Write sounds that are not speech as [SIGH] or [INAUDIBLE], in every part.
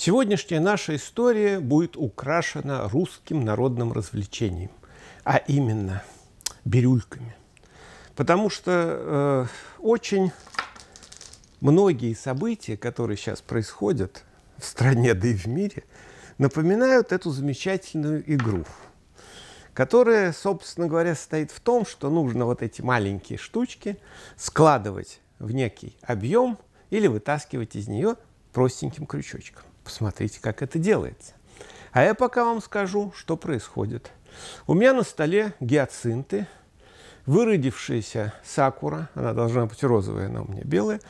Сегодняшняя наша история будет украшена русским народным развлечением, а именно бирюльками. Потому что э, очень многие события, которые сейчас происходят в стране, да и в мире, напоминают эту замечательную игру, которая, собственно говоря, состоит в том, что нужно вот эти маленькие штучки складывать в некий объем или вытаскивать из нее простеньким крючочком. Посмотрите, как это делается. А я пока вам скажу, что происходит. У меня на столе гиацинты, выродившаяся сакура, она должна быть розовая, но у меня белая.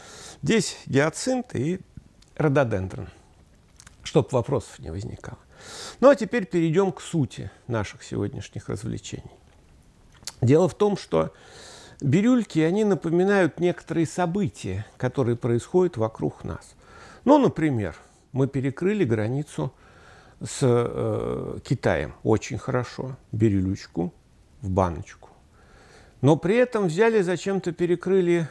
Здесь гиацинты и рододендрон, чтобы вопросов не возникало. Ну а теперь перейдем к сути наших сегодняшних развлечений. Дело в том, что бирюльки, они напоминают некоторые события, которые происходят вокруг нас. Ну, например, мы перекрыли границу с э, Китаем очень хорошо. Бирюлючку в баночку. Но при этом взяли, зачем-то перекрыли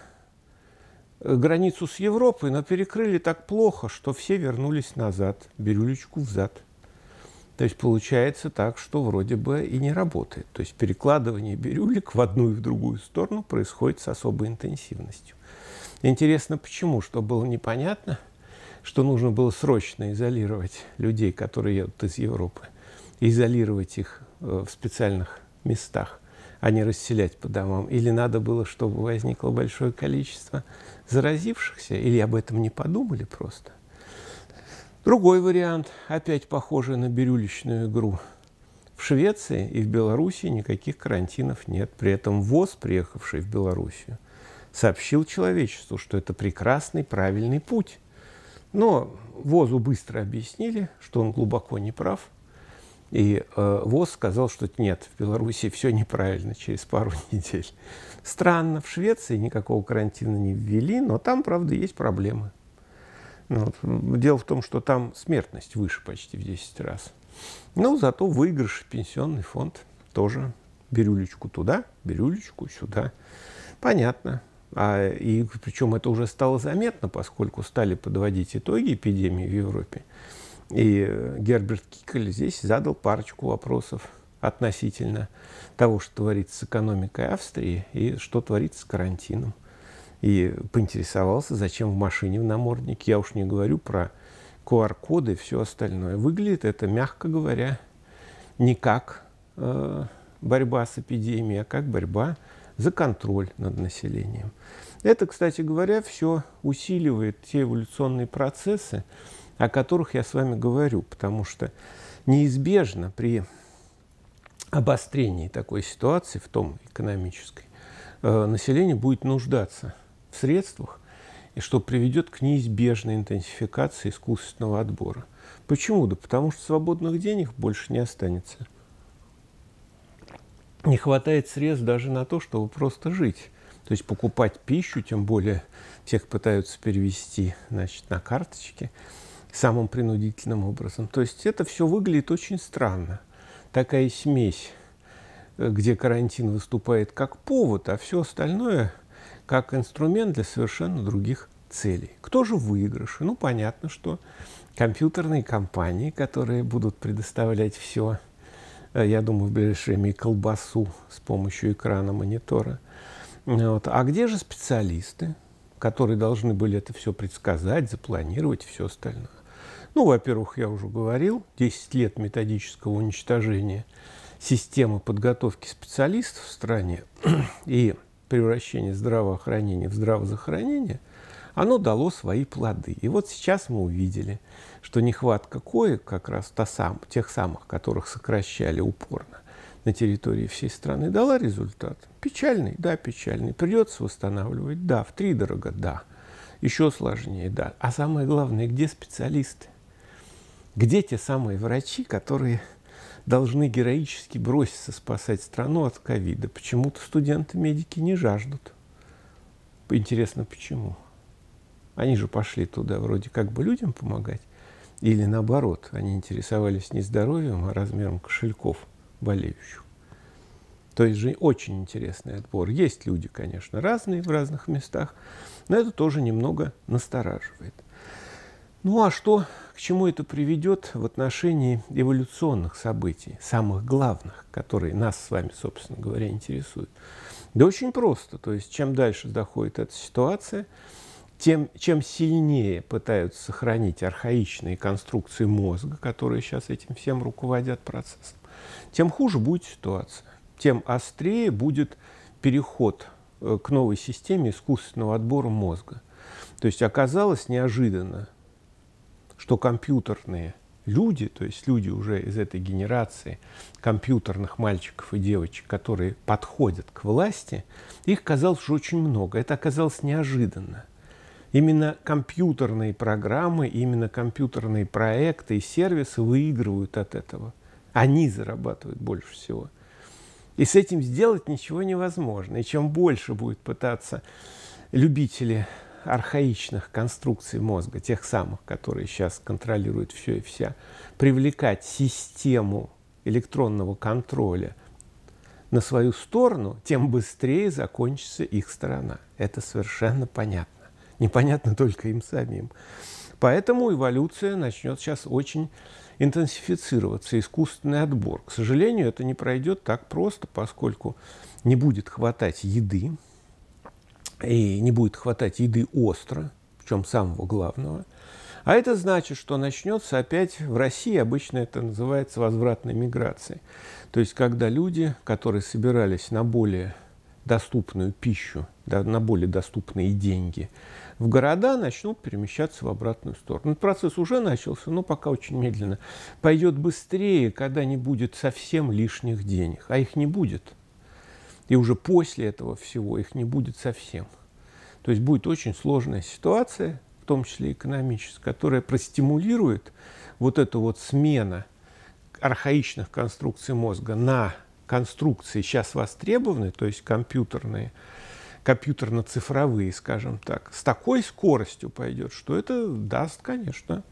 э, границу с Европой, но перекрыли так плохо, что все вернулись назад, бирюлечку взад. То есть получается так, что вроде бы и не работает. То есть перекладывание бирюлик в одну и в другую сторону происходит с особой интенсивностью. Интересно, почему, что было непонятно что нужно было срочно изолировать людей, которые едут из Европы, изолировать их э, в специальных местах, а не расселять по домам. Или надо было, чтобы возникло большое количество заразившихся, или об этом не подумали просто. Другой вариант, опять похожий на бирюлечную игру. В Швеции и в Беларуси никаких карантинов нет. При этом ВОЗ, приехавший в Белоруссию, сообщил человечеству, что это прекрасный, правильный путь но ВОЗу быстро объяснили, что он глубоко не прав. И э, ВОЗ сказал, что нет, в Беларуси все неправильно через пару [LAUGHS] недель. Странно, в Швеции никакого карантина не ввели, но там, правда, есть проблемы. Ну вот. Дело в том, что там смертность выше почти в 10 раз. Но ну, зато выигрыш пенсионный фонд тоже. Бирюлечку туда, бирюлечку сюда. Понятно. А, и причем это уже стало заметно, поскольку стали подводить итоги эпидемии в Европе. И э, Герберт Кикель здесь задал парочку вопросов относительно того, что творится с экономикой Австрии и что творится с карантином. И поинтересовался, зачем в машине в наморднике. Я уж не говорю про QR-коды и все остальное. Выглядит это, мягко говоря, не как э, борьба с эпидемией, а как борьба с за контроль над населением. Это, кстати говоря, все усиливает те эволюционные процессы, о которых я с вами говорю, потому что неизбежно при обострении такой ситуации, в том экономической, э, население будет нуждаться в средствах, и что приведет к неизбежной интенсификации искусственного отбора. Почему? Да потому что свободных денег больше не останется – не хватает средств даже на то, чтобы просто жить. То есть покупать пищу, тем более всех пытаются перевести значит, на карточки самым принудительным образом. То есть это все выглядит очень странно. Такая смесь, э, где карантин выступает как повод, а все остальное как инструмент для совершенно других целей. Кто же выигрыш? Ну, понятно, что компьютерные компании, которые будут предоставлять все – Э, я думаю, в ближайшее время и колбасу с помощью экрана монитора. Э, вот. А где же специалисты, которые должны были это все предсказать, запланировать все остальное? Ну, во-первых, я уже говорил, 10 лет методического уничтожения системы подготовки специалистов в стране [CLEARS THROAT] и превращение здравоохранения в здравоохранение – оно дало свои плоды. И вот сейчас мы увидели, что нехватка коек, как раз та сам, тех самых, которых сокращали упорно на территории всей страны, дала результат. Печальный, да, печальный. Придется восстанавливать, да, в три дорого, да. Еще сложнее, да. А самое главное, где специалисты? Где те самые врачи, которые должны героически броситься спасать страну от ковида? Почему-то студенты-медики не жаждут. Интересно, почему? Они же пошли туда вроде как бы людям помогать. Или наоборот, они интересовались не здоровьем, а размером кошельков болеющих. То есть же очень интересный отбор. Есть люди, конечно, разные в разных местах, но это тоже немного настораживает. Ну а что, к чему это приведет в отношении эволюционных событий, самых главных, которые нас с вами, собственно говоря, интересуют? Да очень просто. То есть чем дальше доходит эта ситуация, тем, чем сильнее пытаются сохранить архаичные конструкции мозга, которые сейчас этим всем руководят процессом, тем хуже будет ситуация, тем острее будет переход э, к новой системе искусственного отбора мозга. То есть оказалось неожиданно, что компьютерные люди, то есть люди уже из этой генерации компьютерных мальчиков и девочек, которые подходят к власти, их казалось уже очень много. Это оказалось неожиданно – Именно компьютерные программы, именно компьютерные проекты и сервисы выигрывают от этого. Они зарабатывают больше всего. И с этим сделать ничего невозможно. И чем больше будет пытаться любители архаичных конструкций мозга, тех самых, которые сейчас контролируют все и вся, привлекать систему электронного контроля на свою сторону, тем быстрее закончится их сторона. Это совершенно понятно. [LAUGHS] непонятно только им самим. Поэтому эволюция начнет сейчас очень интенсифицироваться, искусственный отбор. К сожалению, это не пройдет так просто, поскольку не будет хватать еды, и не будет хватать еды остро, в чем самого главного. А это значит, что начнется опять в России, обычно это называется возвратной миграцией. То есть, когда люди, которые собирались на более доступную пищу да, на более доступные деньги, в города начнут перемещаться в обратную сторону. процесс уже начался, но пока очень медленно. Пойдет быстрее, когда не будет совсем лишних денег, а их не будет. И уже после этого всего их не будет совсем. То есть будет очень сложная ситуация, в том числе экономическая, которая простимулирует вот эту вот смена архаичных конструкций мозга на конструкции сейчас востребованы, то есть компьютерные, компьютерно-цифровые, скажем так, с такой скоростью пойдет, что это даст, конечно,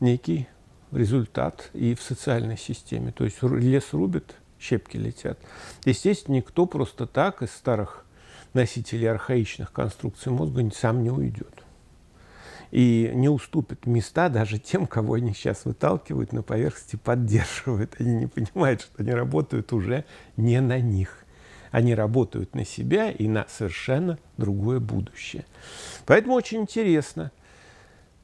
некий результат и в социальной системе. То есть лес рубит, щепки летят. Естественно, никто просто так из старых носителей архаичных конструкций мозга сам не уйдет и не уступят места даже тем, кого они сейчас выталкивают на поверхности, поддерживают. Они не понимают, что они работают уже не на них. Они работают на себя и на совершенно другое будущее. Поэтому очень интересно,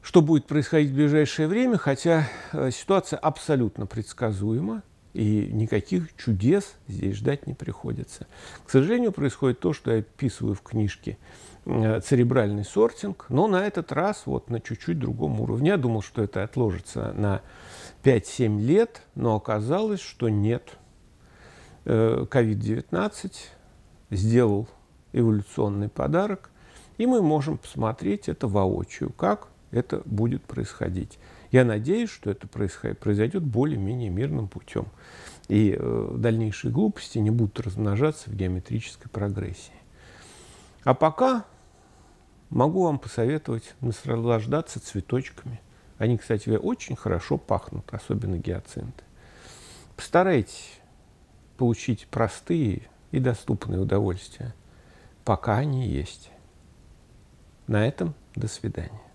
что будет происходить в ближайшее время, хотя э, ситуация абсолютно предсказуема. И никаких чудес здесь ждать не приходится. К сожалению, происходит то, что я описываю в книжке э, церебральный сортинг, но на этот раз вот на чуть-чуть другом уровне. Я думал, что это отложится на 5-7 лет, но оказалось, что нет. COVID-19 э, сделал эволюционный подарок, и мы можем посмотреть это воочию, как это будет происходить. Я надеюсь, что это произойдет более-менее мирным путем. И э, дальнейшие глупости не будут размножаться в геометрической прогрессии. А пока могу вам посоветовать наслаждаться цветочками. Они, кстати, очень хорошо пахнут, особенно гиацинты. Постарайтесь получить простые и доступные удовольствия, пока они есть. На этом до свидания.